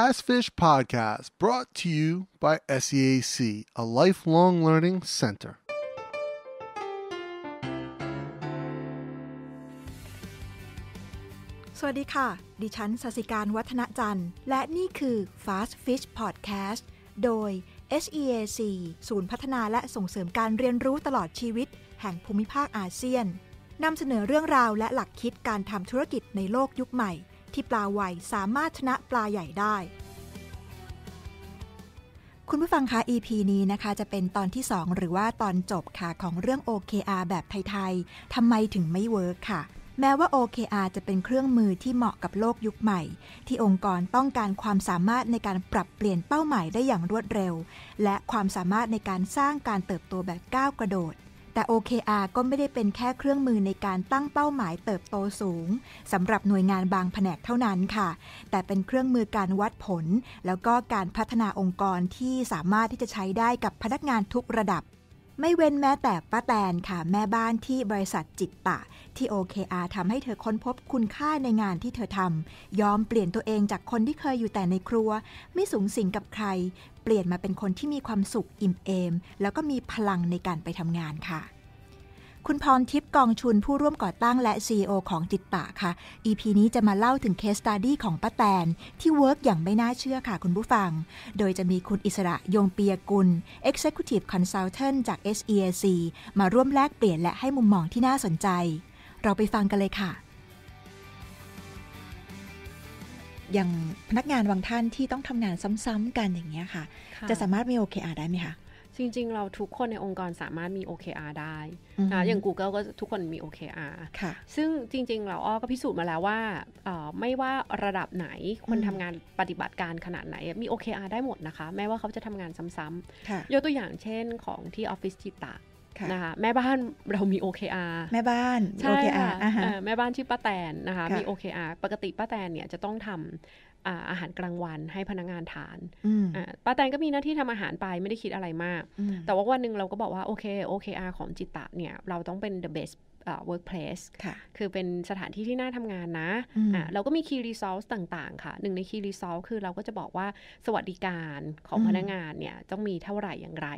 Fast Fish Podcast, brought to you by SEAC, a lifelong learning center. สวัสดีค่ะ ดิฉันสสิการวัฒนจันทร์ และนี่คือ Fast Fish Podcast โดย SEAC ศูนย์พัฒนาและส่งเสริมการเรียนรู้ตลอดชีวิต แห่งภูมิภาคอาเซียนนำเสนอเรื่องราวและหลักคิดการทำธุรกิจในโลกยุคใหม่ที่ปลาไวสามารถชนะปลาใหญ่ได้ คุณผู้ฟังคะ EP นี้นะคะจะเป็นตอนที่ 2 หรือว่าตอนจบค่ะ ของเรื่อง OKR แบบไทย ๆ ทำไมถึงไม่เวิร์คค่ะ แม้ว่า OKR จะเป็นเครื่องมือที่เหมาะกับโลกยุคใหม่ ที่องค์กรต้องการความสามารถในการปรับเปลี่ยนเป้าหมายได้อย่างรวดเร็ว และความสามารถในการสร้างการเติบโตแบบก้าวกระโดดแต่ OKR ก็ไม่ได้เป็นแค่เครื่องมือในการตั้งเป้าหมายเติบโตสูงสำหรับหน่วยงานบางแผนกเท่านั้นค่ะ แต่เป็นเครื่องมือการวัดผล แล้วก็การพัฒนาองค์กรที่สามารถที่จะใช้ได้กับพนักงานทุกระดับไม่เว้นแม้แต่ป้าแตนค่ะ แม่บ้านที่บริษัทจิตตะที่ OKR ทำให้เธอค้นพบคุณค่าในงานที่เธอทำยอมเปลี่ยนตัวเองจากคนที่เคยอยู่แต่ในครัว ไม่สูงสิงกับใครเปลี่ยนมาเป็นคนที่มีความสุขอิ่มเอม แล้วก็มีพลังในการไปทำงานค่ะคุณพรทิพย์กองชุนผู้ร่วมก่อตั้งและ CEO ของจิตป่าค่ะ EP นี้จะมาเล่าถึงเคสตาดี้ของป้าแตน ที่เวิร์กอย่างไม่น่าเชื่อค่ะ คุณผู้ฟัง โดยจะมีคุณอิสระยงเปียกุล Executive Consultant จาก SEAC มาร่วมแลกเปลี่ยนและให้มุมมองที่น่าสนใจ เราไปฟังกันเลยค่ะ อย่างพนักงานบางท่านที่ต้องทำงานซ้ำ ๆ กันอย่างเงี้ยค่ะ จะสามารถมีโอเคอาได้ไหมคะจริง ๆ เราทุกคนในองค์กรสามารถมี OKR ได้นะอย่าง Google ก็ทุกคนมี OKR ซึ่งจริง ๆเราอ้อก็พิสูจน์มาแล้วว่าไม่ว่าระดับไหนคนทำงานปฏิบัติการขนาดไหนมี OKR ได้หมดนะคะ แม้ว่าเขาจะทำงานซ้ำๆยกตัวอย่างเช่นของที่ออฟฟิศจิตะนะคะ แม่บ้านเรามี OKR แม่บ้านใช่ OKR แม่บ้านชื่อป้าแตนนะคะ มี OKR ปกติป้าแตนเนี่ยจะต้องทำอาหารกลางวันให้พนักงงานทานป้าแตงก็มีหน้าที่ทำอาหารไปไม่ได้คิดอะไรมาก แต่ว่าวันหนึ่งเราก็บอกว่าโอเคโอเคอาของจิตตะเนี่ย เราต้องเป็น the best workplace คคือเป็นสถานที่ ที่น่าทำงานนะะเราก็มี key resource ต่างๆ ค่ะ หนึ่งใน key resource คือเราก็จะบอกว่าสวัสดิการของพนักงานเนี่ย ต้องมีเท่าไหร่อย่างไร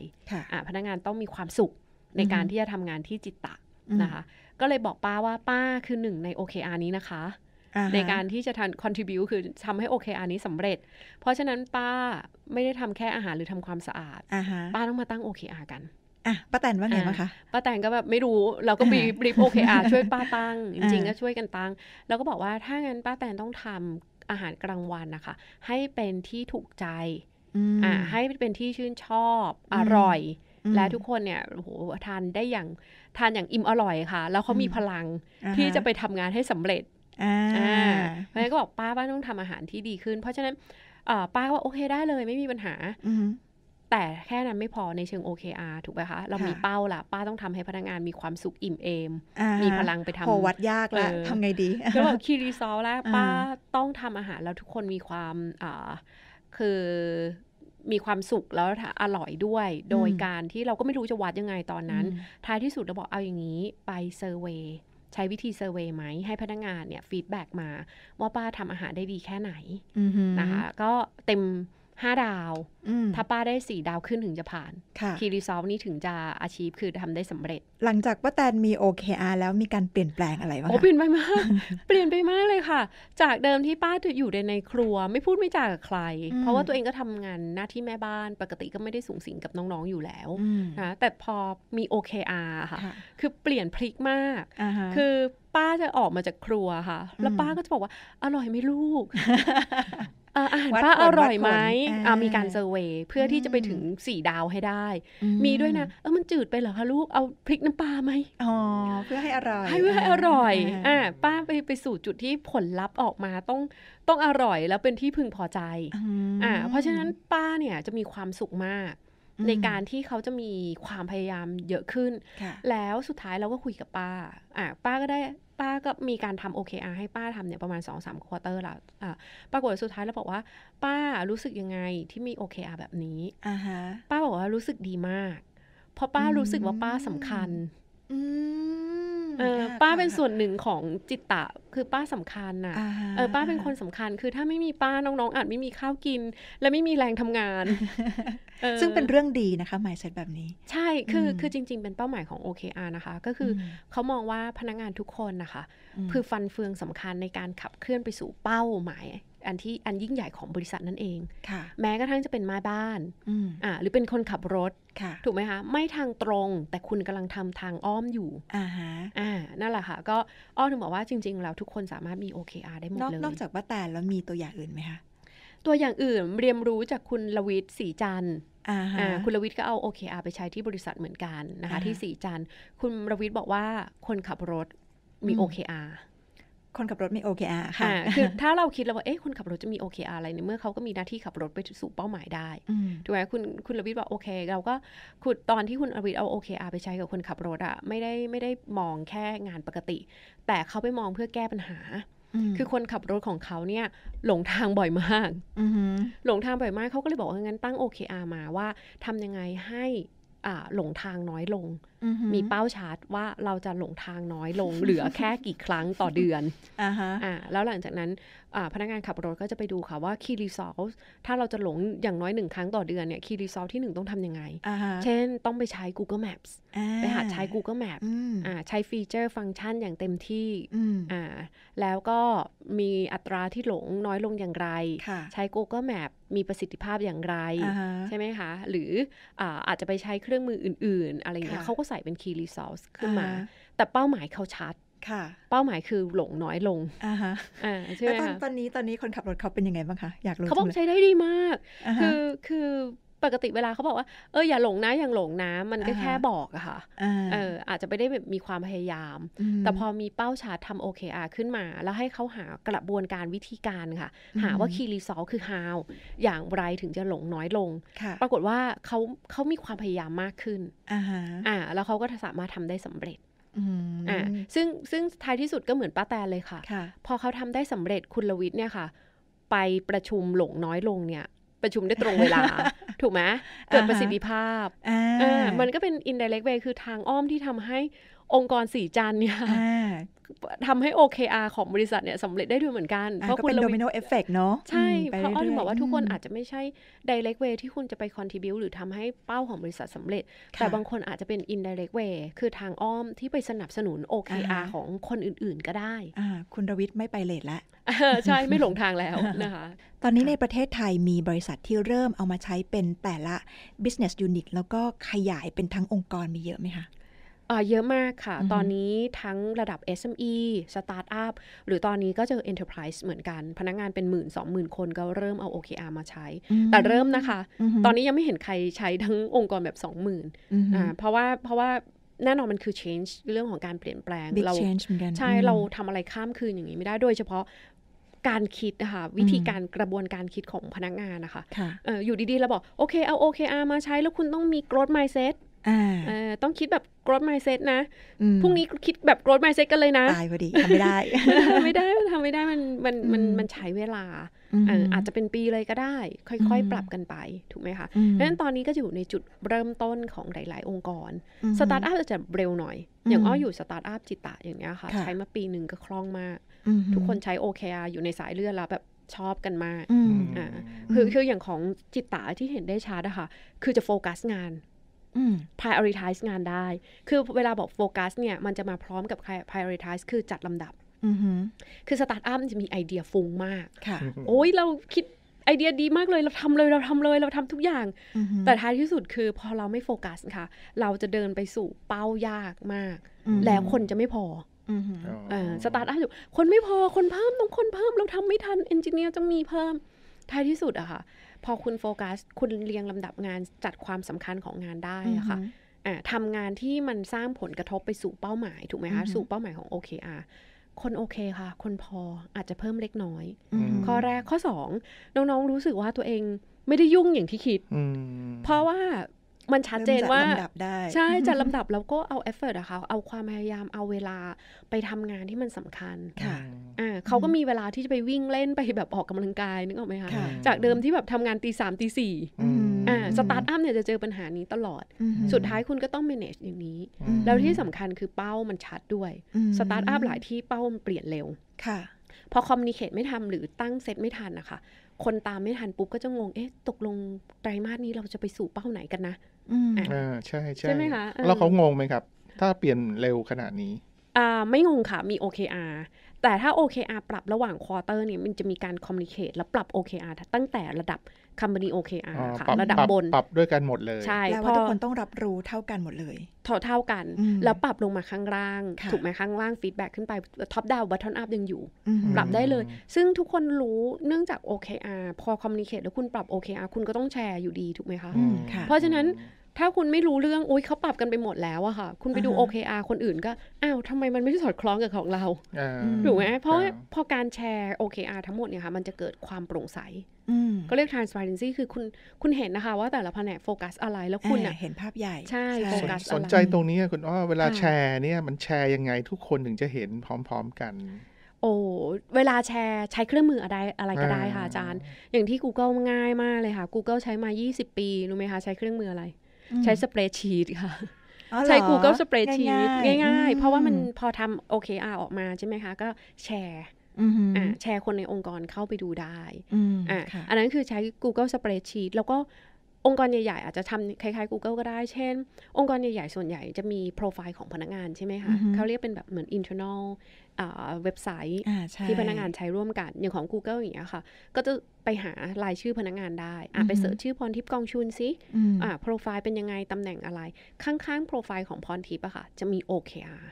พนักงานต้องมีความสุขในการที่จะทำงานที่จิตตะนะคะก็เลยบอกป้าว่าป้าคือหนึ่งใน OKR นี้นะคะในการที่จะทำ c o n t r i b u คือทำให้โอเคอันี้สำเร็จ เพราะฉะนั้นป้าไม่ได้ทำแค่อาหารหรือทำความสะอาด ป้าต้องมาตั้งโอเคอากันอ่ะป้าแตนว่าไงบ้างคะป้าแตนก็แบบไม่รู้เราก็มีบรีบโอเคอาช่วยป้าตั้งจริงๆก็ช่วยกันตั้งเราก็บอกว่าถ้างั้นป้าแตนต้องทำอาหารกลางวันนะคะ ให้เป็นที่ถูกใจอ่าให้เป็นที่ชื่นชอบอร่อย และทุกคนเนี่ยโหทานได้อย่างทานอย่างอิ่มอร่อยค่ะ แล้วเขามีพลังที่จะไปทำงานให้สำเร็จอ่าเพราะงั้นก็บอกป้าว่าต้องทำอาหารที่ดีขึ้น เพราะฉะนั้นป้าว่าโอเคได้เลย ไม่มีปัญหาแต่แค่นั้นไม่พอในเชิง OKR ถูกไหมคะเรามีเป้าละป้าต้องทำให้พนักงานมีความสุขอิ่มเอมมีพลังไปทำโหวัดยากละทำไงดีก็แบบคีรีซอลแล้ว ป้าต้องทำอาหารแล้วทุกคนมีความคือมีความสุขแล้วอร่อยด้วย โดยการที่เราก็ไม่รู้จะวัดยังไงตอนนั้นท้ายที่สุดเราบอกเอาอย่างนี้ไปเซอร์เวยใช้วิธีเซอร์เวย์ไหมให้พนักงานเนี่ยฟีดแบ็กมา ว่าป้าทำอาหารได้ดีแค่ไหนนะคะก็เต็มห้าดาว ถ้าป้าได้สี่ดาวขึ้นถึงจะผ่าน คีรีซอฟนี่ถึงจะอาชีพคือทำได้สำเร็จ หลังจากป้าแตนมี OKR แล้วมีการเปลี่ยนแปลงอะไรบ้างโอ้เปลี่ยนไปมาก เปลี่ยนไปมากเลยค่ะ จากเดิมที่ป้าอยู่ในครัวไม่พูดไม่จากับใคร เพราะว่าตัวเองก็ทำงานหน้าที่แม่บ้านปกติก็ไม่ได้สูงสิงกับน้องๆอยู่แล้วนะ แต่พอมี OKR ค่ะ คือเปลี่ยนพลิกมาก คือป้าจะออกมาจากครัวค่ะ แล้วป้าก็จะบอกว่า อร่อยไหมลูกอาหารป้าอร่อยไหมมีการเซอร์เวยเพื่อที่จะไปถึงสี่ดาวให้ได้ มีด้วยนะเออมันจืดไปเหรอคะลูกเอาพริกน้ำปลาไหมอ๋อเพื่อให้อร่อยให้เพื่อให้อร่อยอ่าป้าไปไปสู่จุดที่ผลลัพธ์ออกมาต้องต้องอร่อยแล้วเป็นที่พึงพอใจอ่าเพราะฉะนั้นป้าเนี่ยจะมีความสุขมาก ในการที่เขาจะมีความพยายามเยอะขึ้น แล้วสุดท้ายเราก็คุยกับป้าอ่ะป้าก็ได้ป้าก็มีการทำ OKR ให้ป้าทำเนี่ยประมาณ 2-3สามควอเตอร์แล้วปรากฏสุดท้ายเราบอกว่า ป้ารู้สึกยังไงที่มี OKR แบบนี้อ่าฮะ ป้าบอกว่ารู้สึกดีมาก เพราะป้ารู้สึกว่าป้าสำคัญ h เออป้าเป็นส่วนหนึ่งของจิตตะคือป้าสำคัญนะเออป้าเป็นคนสำคัญคือถ้าไม่มีป้าน้องๆอาจไม่มีข้าวกิน และไม่มีแรงทำงานซึ่งเป็นเรื่องดีนะคะหมายเสร็จแบบนี้ ใช่คือคือจริงๆเป็นเป้าหมายของ OKR นะคะ ก็คือเขามองว่าพนักงานทุกคนนะคะ คือฟันเฟืองสำคัญในการขับเคลื่อนไปสู่เป้าหมายอันที่อันยิ่งใหญ่ของบริษัทนั่นเองค่ะ แม้กระทั่งจะเป็นมาบ้านอ่า หรือเป็นคนขับรถ ค่ะ ถูกไหมคะ ไม่ทางตรง แต่คุณกำลังทำทางอ้อมอยู่อ่าฮะ อ่า นั่นแหละค่ะ ก็ อ้อ ถึงบอกว่าจริงๆแล้วทุกคนสามารถมี OKR ได้หมดเลย นอกจากว่าแต่แล้วมีตัวอย่างอื่นไหมคะ ตัวอย่างอื่นเรียนรู้จากคุณลวิทย์สีจันทร์คุณรวิทย์ก็เอาโอเคอาไปใช้ที่บริษัทเหมือนกันนะคะที่สีจัน คุณรวิทย์บอกว่าคนขับรถมี OKR คนขับรถมี o k เค่ะคือ ถ้าเราคิดแล้วว่าเอ๊ะคนขับรถจะมี o k เอะไรในเมื่อเขาก็มีหน้าที่ขับรถไปสู่เป้าหมายได้ถูกไหมคุณคุณลวิทย์บอกโอเค เราก็คุณตอนที่คุณรวิทย์เอา OKR ไปใช้กับคนขับรถอะไม่ได้ไม่ได้มองแค่งานปกติ แต่เขาไปมองเพื่อแก้ปัญหาคือคนขับรถของเขาเนี่ยหลงทางบ่อยมากหลงทางบ่อยมากเขาก็เลยบอกว่างั้นตั้ง OKR มาว่าทำยังไงให้หลงทางน้อยลงมีเป้าชาร์จว่าเราจะหลงทางน้อยลง เหลือแค่กี่ครั้งต่อเดือน อ่าแล้วหลังจากนั้นพนักงานขับรถก็จะไปดูค่ะว่าคีรีซอลถ้าเราจะหลงอย่างน้อยหนึ่งครั้งต่อเดือนเนี่ยคีรีซอลที่หนึ่งต้องทำยังไงเช่นต้องไปใช้ Google Maps ไปหาใช้ Google Map ใช้ฟีเจอร์ฟังก์ชันอย่างเต็มที่ อ่าแล้วก็มีอัตราที่หลงน้อยลงอย่างไรใช้ Google Map มีประสิทธิภาพอย่างไรใช่ไหมคะหรืออาจจะไปใช้เครื่องมืออื่นๆอะไรอย่างเงี้ยเขาก็ส่เป็น key resource ขึ้นมา แต่เป้าหมายเขาชัดค่ะ เป้าหมายคือหลงน้อยลงอ่าฮะอ่าใช่ไหมคะตอนนี้ตอนนี้คนขับรถเขาเป็นยังไงบ้างคะอยากรู้เขาบอกใช้ได้ดีมาก คือคือปกติเวลาเขาบอกว่าเอออย่าหลงนะอย่าหลงนะมันก็แค่บอกอะค่ะเอออาจจะไม่ได้มีความพยายาม แต่พอมีเป้าชาร์จทำคอาขึ้นมา แล้วให้เขาหากระบวนการวิธีการค่ะ หาว่าคีรีซอคือ how อย่างไรถึงจะหลงน้อยลง ปรากฏว่าเขาเขามีความพยายามมากขึ้นอ่าแล้วเขาก็สามารถทำได้สำเร็จอ่าซึ่งซึ่งท้ายที่สุดก็เหมือนป้าแตนเลยค่ะ พอเขาทำได้สำเร็จคุณลวิทย์เนี่ยค่ะ ไปประชุมหลงน้อยลงเนี่ยประชุมได้ตรงเวลา ถูกไหมเกิดประสิทธิภาพมันก็เป็น indirect way คือทางอ้อมที่ทำให้องค์กรสีจันเนี่ยทำให้ OKR ของบริษัทเนี่ยสำเร็จได้ด้วยเหมือนกัน เพราะคุณเป็นโดมิโนเอฟเฟกเนาะใช่เพราะอ้อถึงบอกว่าทุกคนอาจจะไม่ใช่ direct way ที่คุณจะไปคอนทิบิวหรือทำให้เป้าของบริษัทสำเร็จ แต่บางคนอาจจะเป็น indirect way คือทางอ้อมที่ไปสนับสนุน OKR ของคนอื่นๆก็ได้ คุณรวิทย์ไม่ไปเลทละใช่ ไม่หลงทางแล้วนะคะ ตอนนี้ในประเทศไทยมีบริษัทที่เริ่มเอามาใช้เป็นแต่ละ business unit แล้วก็ขยายเป็นทั้งองค์กรมีเยอะไหมคะเยอะมากค่ะ ตอนนี้ทั้งระดับ SME Startup หรือตอนนี้ก็เจอ Enterprise เหมือนกัน พนักงานเป็นหมื่นสองหมื่นคนก็เริ่มเอา OKR มาใช้ แต่เริ่มนะคะ ตอนนี้ยังไม่เห็นใครใช้ทั้งองค์กรแบบสองหมื่นเพราะว่าเพราะว่าแน่นอนมันคือ change เรื่องของการเปลี่ยนแปลง Big เราใช่ เราทำอะไรข้ามคืนอย่างนี้ ไม่ได้โดยเฉพาะการคิดนะคะวิธีการกระบวนการคิดของพนักงานนะคะคะออยู่ดีๆเราบอกโอเคเอา OKR มาใช้แล้วคุณต้องมี growth mindset ต้องคิดแบบ growth mindset นะพรุ่งนี้คิดแบบ growth mindset กันเลยนะ ตายพอดี ทำไม่ได้ ทำไม่ได้ทำไม่ได้มันมัน มัน มันใช้เวลา อาจจะเป็นปีเลยก็ได้ ค่อย ๆ ปรับกันไป ถูกไหมคะ เพราะฉะนั้นตอนนี้ก็อยู่ในจุดเริ่มต้นของหลาย ๆ องค์กร สตาร์ทอัพจะเร็วหน่อย อย่างอ้ออยู่สตาร์ทอัพจิตตะอย่างเงี้ยค่ะ ใช้มาปีหนึ่งก็คล่องมาก ทุกคนใช้ OKR อยู่ในสายเลือดแล้วแบบชอบกันมากอ่าคือคืออย่างของจิตตาที่เห็นได้ชัดอะค่ะ คือจะโฟกัสงาน prioritize งานได้ คือเวลาบอกโฟกัสเนี่ย มันจะมาพร้อมกับ prioritize คือจัดลำดับ คือสตาร์ทอัพจะมีไอเดียฟุ้งมากโอ้ยเราคิดไอเดียดีมากเลยเราทำเลยเราทำเลยเราทำทุกอย่าง แต่ท้ายที่สุดคือพอเราไม่โฟกัสค่ะเราจะเดินไปสู่เป้ายากมาก แล้วคนจะไม่พอสตาร์ทอัพอยู่คนไม่พอคนเพิ่มต้องคนเพิ่มเราทำไม่ทันเอนจิเนียร์ต้องมีเพิ่ม ท้ายที่สุดอะค่ะพอคุณโฟกัส คุณเรียงลำดับงานจัดความสำคัญของงานได้ะค่ะทำงานที่มันสร้างผลกระทบไปสู่เป้าหมายถูกไหมคะสู่เป้าหมายของ OKR คนโอเคค่ะ คนพออาจจะเพิ่มเล็กน้อยข้อแรกข้อสองน้องๆรู้สึกว่าตัวเองไม่ได้ยุ่งอย่างที่คิด เพราะว่ามันชัดเจนว่าใช่ จัดลำดับแล้วก็เอาเอฟเฟอร์ตอะค่ะเอาความพยายามเอาเวลาไปทำงานที่มันสำคัญค่ะอ่าเขาก็มีเวลาที่จะไปวิ่งเล่นไปแบบออกกำลังกายนึกออกไหมคะจากเดิมที่แบบทำงานตีสามตีสี่อ่าสตาร์ทอัพเนี่ยจะเจอปัญหานี้ตลอด สุดท้ายคุณก็ต้อง manage อย่างนี้ แล้วที่สำคัญคือเป้ามันชัดด้วยสตาร์ทอัพหลายที่เป้ามันเปลี่ยนเร็วค่ะพอคอมมิวนเคตไม่ทำหรือตั้งเซตไม่ทันนะคะคนตามไม่ทันปุ๊บก็จะงง เอ๊ะ ตกลงไตรมาสนี้เราจะไปสู่เป้าไหนกันนะอ่า ใช่ใช่ใช่ไหมคะแล้วเขางงไหมครับ ถ้าเปลี่ยนเร็วขนาดนี้ อ่า ไม่งงค่ะ มี OKR แต่ถ้า OKR ปรับระหว่างควอเตอร์เนี่ยมันจะมีการคอมมิเคตและปรับ OKR ตั้งแต่ระดับ Company OKR ค่ะระดับบนปรับด้วยกันหมดเลยใช่เพราะทุกคนต้องรับรู้เท่ากันหมดเลย เท่าเท่ากันแล้วปรับลงมาข้างล่าง ถูกไหมข้างล่างฟีดแบ็กขึ้นไปท็อปดาวบัตทอนอัพยังอยู่ ปรับได้เลย ซึ่งทุกคนรู้เนื่องจาก OKR พอคอมมิเคตแล้วคุณปรับ OKR คุณก็ต้องแชร์อยู่ดีถูกไหมคะเพราะฉะนั้นถ้าคุณไม่รู้เรื่อง อุ้ย เขาปรับกันไปหมดแล้วอะค่ะ คุณไปดู o k เคนอื่นก็ อ้าวทำไมมันไม่สอดคล้องกับของเรา ถูกไหม เพราะพอการแชร์ o k เทั้งหมดเนี่ยค่ะ มันจะเกิดความโปร่งใส ก็เรียก transparency คือคุณ คุณเห็นนะคะว่าแต่ละแผนกโฟกัส อะไรแล้วคุณเห็นภาพใหญ่ ใช่โฟกัสอะไรสนใจตรงนี้คุณอ้อเวลาแชร์เนี่ย มันแชร์ยังไงทุกคนถึงจะเห็นพร้อมๆกัน โอ้ เวลาแชร์ใช้เครื่องมืออะไรอะไรก็ได้ค่ะอาจารย์ อย่างที่ Google ง่ายมากเลยค่ะ Google ใช้มา 20 ปี รู้ไหมคะ ใช้เครื่องมืออะไรใช้สเปรย์ชีตค่ะใช้ Google สเปรย์ s ี e ง่าย ๆ เพราะว่ามันพอทำโอเคอาออกมาใช่ไหมคะ ก็แชร์แชร์คนในองค์กรเข้าไปดูได้อันนั้นคือใช้ Google Spreadsheet แล้วก็องค์กรใหญ่ ๆ อาจจะทำคล้ายๆ Google ก็ได้ เช่น องค์กรใหญ่ ๆ ส่วนใหญ่จะมีโปรไฟล์ของพนักงาน ใช่ไหมคะเขาเรียกเป็นแบบเหมือน internal เว็บไซต์ที่พนักงานใช้ร่วมกัน อย่างของ Google อย่างเงี้ยค่ะ ก็จะไปหารายชื่อพนักงานได้ อ่ไปเสิร์ชชื่อพรทิพย์กองชุนซิอ่าโปรไฟล์เป็นยังไง ตำแหน่งอะไร ข้างๆโปรไฟล์ของพรทิพย์อะค่ะ จะมี OKR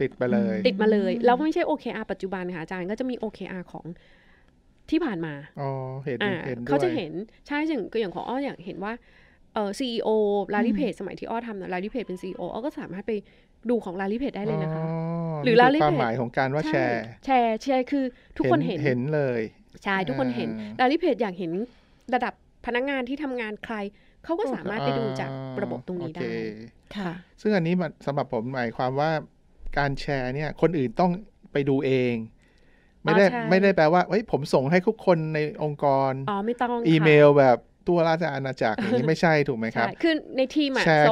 ติดไปเลย ติดมาเลยแล้วไม่ใช่ OKR ปัจจุบันค่ะอาจารย์ก็จะมี OKR ของที่ผ่านมาอ๋อเห็นเห็นเขาจะเห็น ใช่อย่างก็อย่างของอ้ออย่างเห็นว่าเออซีอีโอลาลิเพจสมัยที่อ้อทำนะ ลาลิเพจเป็นซีอโออ้อก็สามารถไปดูของลาลิเพจได้เลยนะคะหรือลาลิเพจความหมายของการว่าแชร์ แชร์แชร์คือทุกคนเห็น เห็นเลย ใช่ทุกคนเห็น ลาลิเพจอยากเห็นระดับพนักงานที่ทำงานใคร เขาก็สามารถไปดูจากระบบตรงนี้ได้ ค่ะ ซึ่งอันนี้สำหรับผมหมายความว่าการแชร์เนี่ย คนอื่นต้องไปดูเองไม่ได้ไม่ได้แปลว่า เฮ้ย ผมส่งให้ทุกคนในองค์กร อ๋อ ไม่ต้องอีเมลแบบตัวราชอาณาจักร อย่างนี้ไม่ใช่ถูกไหมครับคือ ในทีมแชร์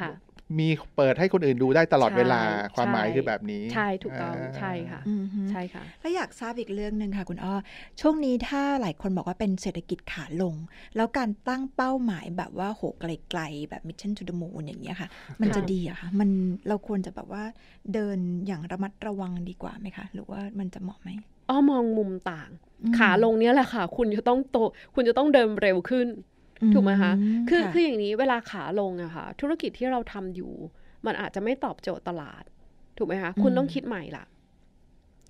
ค่ะมีเปิดให้คนอื่นดูได้ตลอดเวลาความหมายคือแบบนี้ ใช่ ถูกต้องใช่ค่ะ ใช่ค่ะแล้วอยากทราบอีกเรื่องหนึ่งค่ะ คุณอ้อช่วงนี้ถ้าหลายคนบอกว่าเป็นเศรษฐกิจขาลง แล้วการตั้งเป้าหมายแบบว่าโหไกลๆแบบมิชชั่นทูดมูนอย่างเงี้ยค่ะ มันจะดีอะคะมันเราควรจะแบบว่าเดินอย่างระมัดระวังดีกว่าไหมคะหรือว่ามันจะเหมาะไหมอ้อมองมุมต่าง ขาลงเนี้ยแหละค่ะ คุณจะต้องโตคุณจะต้องเดินเร็วขึ้นถูกไหมคะ คือ คือ อย่างนี้เวลาขาลงอะค่ะ ธุรกิจที่เราทำอยู่ มันอาจจะไม่ตอบโจทย์ตลาด ถูกไหมคะ คุณต้องคิดใหม่ละ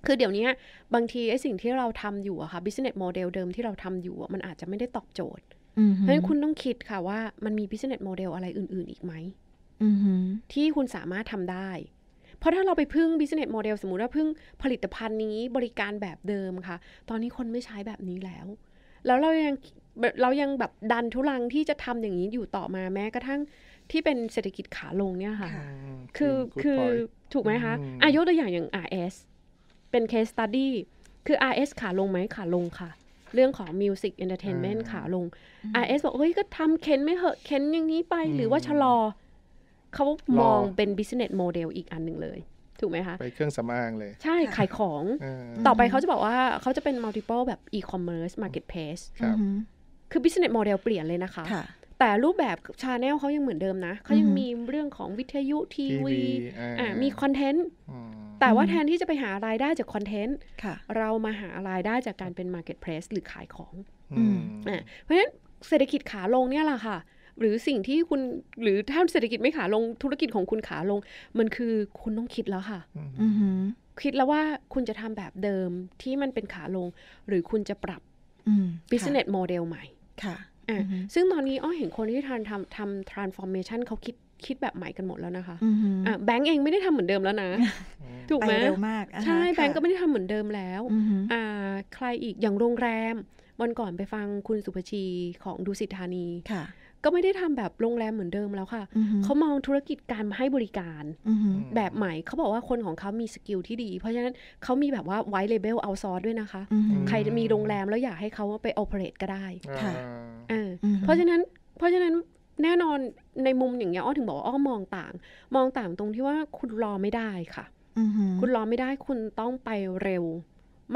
คือเดี๋ยวนี้ บางที ไอ้สิ่งที่เราทำอยู่อะค่ะ business model เดิมที่เราทำอยู่ มันอาจจะไม่ได้ตอบโจทย์เพราะฉะนั้น คุณต้องคิดค่ะว่า มันมี business model อะไรอื่นๆ อีกไหมที่คุณสามารถทำได้ เพราะถ้าเราไปพึ่ง business model สมมติ ว่าพึ่งผลิตภัณฑ์นี้ บริการแบบเดิมค่ะ ตอนนี้คนไม่ใช้แบบนี้แล้วแล้วเรายังเรายังแบบดันทุลังที่จะทำอย่างนี้อยู่ต่อมาแม้กระทั่ง ที่เป็นเศรษฐกิจขาลงเนี่ยค่ะ คือ คือ ถูกไหมคะอายกตัวอย่างอย่าง RS เป็น case study คือ RS ขาลงไหมขาลงค่ะ เรื่องของ Music Entertainment ขาลง RS บอกเฮ้ย ก็ทำเค้นไม่เหอะเค้นอย่างนี้ไป หรือว่าชะลอเขามองเป็น business model อีกอันหนึ่งเลยถูกไหมคะ ไปเครื่องสำอางเลย ใช่ ขายของ ต่อไปเขาจะบอกว่าเขาจะเป็น multiple แบบ e-commerce marketplace ครับคือ business model เปลี่ยนเลยนะคะ แต่รูปแบบชาแนลเขายังเหมือนเดิมนะเขายังมีเรื่องของวิทยุทีวีมีคอนเทนต์แต่ว่าแทนที่จะไปหารายได้จากคอนเทนต์เรามาหารายได้จากการเป็น marketplace หรือขายของ เพราะฉะนั้นเศรษฐกิจขาลงเนี่ยแหละค่ะหรือสิ่งที่คุณหรือถ้าเศรษฐกิจไม่ขาลงธุรกิจของคุณขาลง มันคือคุณต้องคิดแล้วค่ะคิดแล้วว่าคุณจะทำแบบเดิมที่มันเป็นขาลง หรือคุณจะปรับ business model ใหม่ ค่ะซึ่งตอนนี้ อ้อเห็นคนที่ทำทำทำ transformation เขาคิดคิดแบบใหม่กันหมดแล้วนะคะแบงก์เองไม่ได้ทำเหมือนเดิมแล้วนะ ถูกไหมเร็วมาก ใช่แบงก์ก็ไม่ได้ทำเหมือนเดิมแล้วใครอีกอย่างโรงแรมวันก่อนไปฟังคุณสุภชีของดูสิทธานีค่ะก็ไม่ได้ทำแบบโรงแรมเหมือนเดิมแล้วค่ะ เขามองธุรกิจการให้บริการ แบบใหม่ เขาบอกว่าคนของเขามีสกิลที่ดี เพราะฉะนั้นเขามีแบบว่าไวท์เลเบลเอาซอสด้วยนะคะ ใครมีโรงแรมแล้วอยากให้เขาไปโอเปเรตก็ได้ ค่ะเพราะฉะนั้นเพราะฉะนั้นแน่นอนในมุมอย่างเงี้ยอ้อถึงบอกว่า อ้อมองต่าง มองต่างตรงที่ว่าคุณรอไม่ได้ค่ะคุณรอไม่ได้คุณต้องไปเร็ว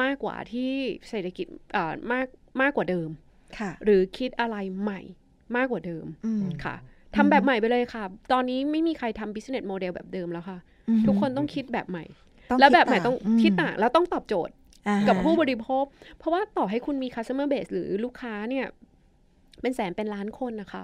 มากกว่าที่เศรษฐกิจมากมากกว่าเดิมหรือคิดอะไรใหม่มากกว่าเดิม ค่ะทำแบบใหม่ไปเลยค่ะ ตอนนี้ไม่มีใครทำ business model แบบเดิมแล้วค่ะ ทุกคนต้องคิดแบบใหม่แล้วแบบใหม่ต้องคิดต่าง แล้วต้องตอบโจทย์ กับผู้บริโภคเพราะว่าต่อให้คุณมี customer base หรือลูกค้าเนี่ยเป็นแสนเป็นล้านคนนะคะ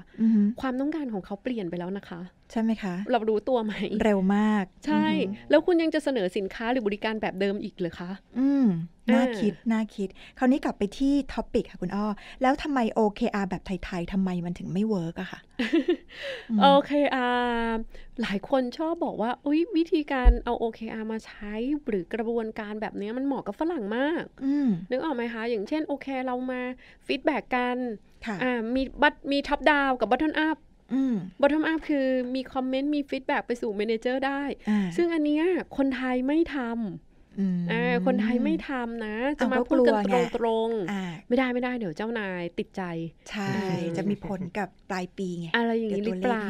ความต้องการของเขาเปลี่ยนไปแล้วนะคะ ใช่ไหมคะ เรารู้ตัวไหม เร็วมาก ใช่ แล้วคุณยังจะเสนอสินค้าหรือบริการแบบเดิมอีกหรือคะ อืมน่าคิด น่าคิด คราวนี้กลับไปที่ท็อปิกค่ะคุณอ้อแล้วทำไม OKR แบบไทย ๆทำไมมันถึงไม่เวิร์กอะค่ะ OKR หลายคนชอบบอกว่าอุยวิธีการเอา OKR มาใช้หรือกระบวนการแบบนี้มันเหมาะกับฝรั่งมากนึกออกไหมคะอย่างเช่นโอเค เรามาฟีดแบ็กกันมีบัตมีท็อปดาวกับบัตทอนอัพบอททอมอัพคือมีคอมเมนต์มีฟีดแบ็ไปสู่เมนเจอร์ ได้ ซึ่งอันนี้ คนไทยไม่ทำอคนไทยไม่ทำนะ จะมาพูดกันตรงๆไม่ได้ไม่ได้เดี๋ยวเจ้านายติดใจ ใช่ จะมีผลกับปลายปีไง อะไรอย่างนี้หรือเปล่า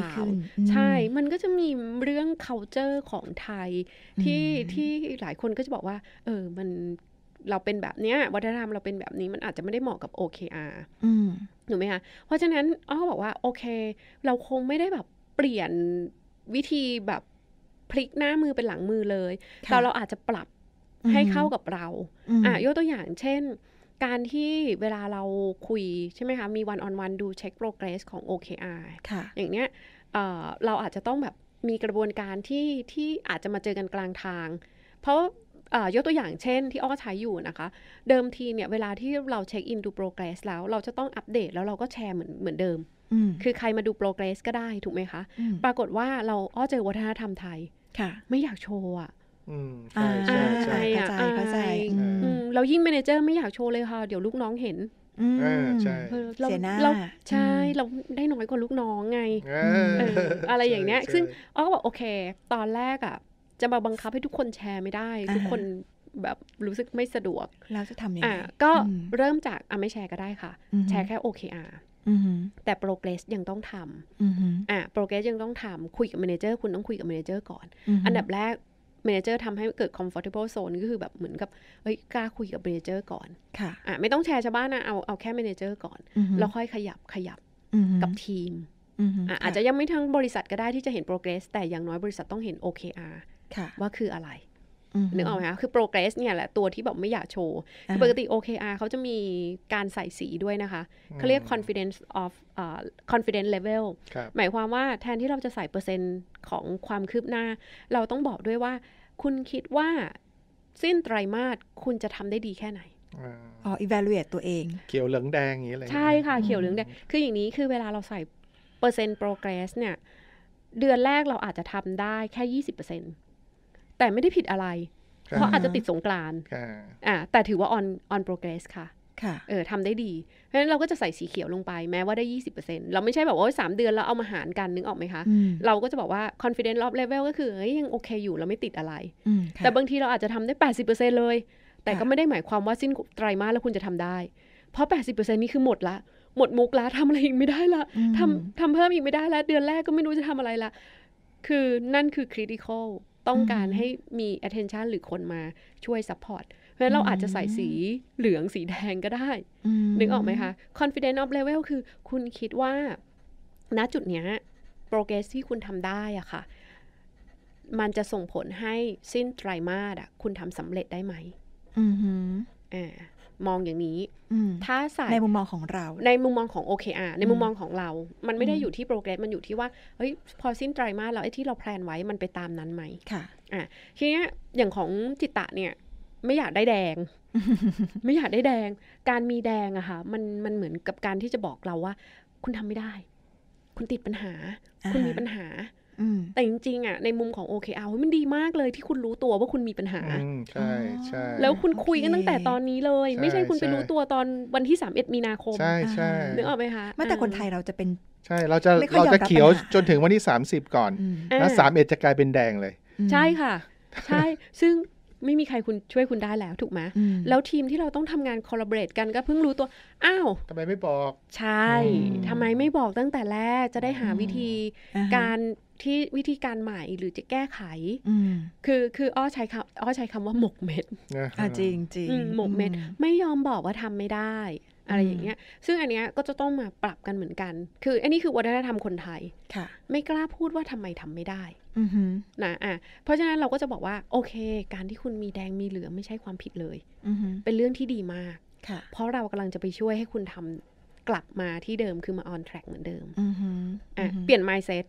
ใช่ มันก็จะมีเรื่อง culture ของไทยที่ที่หลายคนก็จะบอกว่า เออมันเราเป็นแบบเนี้ยวัฒนธรรมเราเป็นแบบนี้มันอาจจะไม่ได้เหมาะกับ OKR อืถูกไหมคะ เพราะฉะนั้นอ้อบอกว่า โอเค เราคงไม่ได้แบบเปลี่ยนวิธีแบบพลิกหน้ามือเป็นหลังมือเลย แต่เราอาจจะปรับให้เข้ากับเราอ่ะยกตัวอย่างเช่น การที่เวลาเราคุยใช่ไหมคะ มีวันออนวันดูเช็คโปรเกรสของ OKR อย่างเนี้ยเราอาจจะต้องแบบมีกระบวนการที่ที่อาจจะมาเจอกันกลางทาง เพราะยกตัวอย่างเช่นที่อ้อใช้อยู่นะคะ เดิมทีเนี่ยเวลาที่เราเช็คอินดูโปรเกรสแล้วเราจะต้องอัปเดตแล้วเราก็แชร์เหมือนเหมือนเดิมคือใครมาดูโปรเกรสก็ได้ถูกไหมคะปรากฏว่าเราอ้อเจอวัฒนธรรมไทย ค่ะ ไม่อยากโชว์อ่ะใช่ใช่ใช่เข้าใจเข้าใจเรายิ่งเมนเจอร์ไม่อยากโชว์เลยค่ะ เดี๋ยวลูกน้องเห็นใช่เสียหน้าใช่เราได้น้อยกว่าลูกน้องไงอะไรอย่างเนี้ยซึ่งอ้อก็บอกโอเค ตอนแรกอ่ะจะมาบังคับให้ทุกคนแชร์ไม่ได้ทุกคนแบบรู้สึกไม่สะดวกแล้วจะทำยังไงก็เริ่มจากอ่ะไม่แชร์ก็ได้ค่ะ แชร์แค่ OKR แต่โปรเกรสยังต้องทำอ่าโปรเกรสยังต้องทำคุยกับเมเนเจอร์คุณต้องคุยกับเมเนเจอร์ก่อน อันดับแรกเมนเจอร์ทำให้เกิด comfortable zone ก็คือแบบเหมือนกับเฮ้ยกล้าคุยกับเมนเจอร์ก่อนค่ะอ่ะ ไม่ต้องแชร์ชาวบ้านนะเอาเอาแค่เมนเจอร์ก่อนแล้วค่อยขยับขยับกับทีมอาจจะยังไม่ทั้งบริษัทก็ได้ที่จะเห็นโปรเกรสแต่อย่างน้อยบริษัทต้องเห็น OKR ว่าคืออะไร นึกออกไหมคะ คือ progress เนี่ยแหละตัวที่แบบไม่อยากโชว์ ปกติ OKR เขาจะมีการใส่สีด้วยนะคะ เขาเรียก confidence of uh, confidence level หมายความว่าแทนที่เราจะใส่เปอร์เซ็นต์ของความคืบหน้า เราต้องบอกด้วยว่า คุณคิดว่าสิ้นไตรมาสคุณจะทำได้ดีแค่ไหน อ๋อ evaluate ตัวเอง เขียวเหลืองแดงอย่างนี้เลย ใช่ค่ะ เขียวเหลืองแดง คืออย่างนี้คือเวลาเราใส่เปอร์เซ็นต์ progress เนี่ย เดือนแรกเราอาจจะทำได้แค่ยี่สิบเปอร์เซ็นต์แต่ไม่ได้ผิดอะไร เพราะอาจจะติดสงกรานอ่าแต่ถือว่า on on progress ค่ะเออทำได้ดี เพราะฉะนั้นเราก็จะใส่สีเขียวลงไปแม้ว่าได้ยี่สิบเปอร์เซ็นต์เราไม่ใช่แบบว่าสามเดือนเราเอามาหารกันนึกออกไหมคะ เราก็จะบอกว่า confidence of level ก็คือเฮ้ยยังโอเคอยู่เราไม่ติดอะไร แต่บางทีเราอาจจะทำได้แปดสิบเปอร์เซ็นต์เลย แต่ก็ไม่ได้หมายความว่าสิ้นไตรมาสแล้วคุณจะทำได้ เพราะแปดสิบเปอร์เซ็นต์นี่คือหมดละ หมดมุกละทำอะไรอีกไม่ได้ละทำทำเพิ่มอีกไม่ได้ละ เดือนแรกก็ไม่รู้จะทำอะไรละ คือนั่นคือ critical ต้องการให้มี attention หรือคนมาช่วย support เพราะฉะนั้นเราอาจจะใส่สีเหลืองสีแดงก็ได้ นึกออกไหมคะ confidence of level คือคุณคิดว่า ณจุดเนี้ย progress ที่คุณทำได้อะค่ะ มันจะส่งผลให้สิ้นไตรมาสอะคุณทำสำเร็จได้ไหมอ่ามองอย่างนี้ถ้าใส่ในมุมมองของเรา ในมุมมองของ OKR ในมุมมองของเรา มันไม่ได้อยู่ที่โปรเกรส มันอยู่ที่ว่า เฮ้ย พอสิ้นไตรมาสแล้วไอ้ที่เราแพลนไว้มันไปตามนั้นไหมค่ะ อ่ะทีนี้อย่างของจิตตะเนี่ย ไม่อยากได้แดง ไม่อยากได้แดง การมีแดงอะค่ะ มัน มันเหมือนกับการที่จะบอกเราว่า คุณทำไม่ได้ คุณติดปัญหา คุณมีปัญหาแต่จริงๆอ่ะในมุมของ OKR มันดีมากเลยที่คุณรู้ตัวว่าคุณมีปัญหา ใช่ใช่แล้วคุณคุยกันตั้งแต่ตอนนี้เลย ไม่ใช่คุณไปรู้ตัวตอนวันที่3ามีนาคมใช่ใช่นึกออกไหมคะแม้แต่คนไทยเราจะเป็น ใช่ เราจะเราจะเขียวจนถึงวันที่ 30 ก่อน แล้วสามเอ็ดจะกลายเป็นแดงเลย ใช่ค่ะใช่ซึ่งไม่มีใครคุณช่วยคุณได้แล้วถูกไหมแล้วทีมที่เราต้องทำงานคอลลาเบเรตกันก็เพิ่งรู้ตัวอ้าวทำไมไม่บอก ใช่ ทำไมไม่บอกตั้งแต่แรกจะได้หาวิธีการที่วิธีการใหม่หรือจะแก้ไข คือคืออ้อใช้คำอ้อใช้คำว่าหมกเม็ดจริงจริงหมกเม็ดไม่ยอมบอกว่าทำไม่ได้ อะไรอย่างเงี้ย ซึ่งอันเนี้ยก็จะต้องมาปรับกันเหมือนกัน คือ อันนี้คือวัฒนธรรมคนไทย ค่ะ ไม่กล้าพูดว่าทำไมทำไม่ได้นะ อ่ะ เพราะฉะนั้นเราก็จะบอกว่า โอเค การที่คุณมีแดงมีเหลืองไม่ใช่ความผิดเลย เป็นเรื่องที่ดีมากค่ะ เพราะเรากำลังจะไปช่วยให้คุณทำกลับมาที่เดิมคือมาออนแทร็กเหมือนเดิมอ่ะเปลี่ยนไมซ์เซ็ต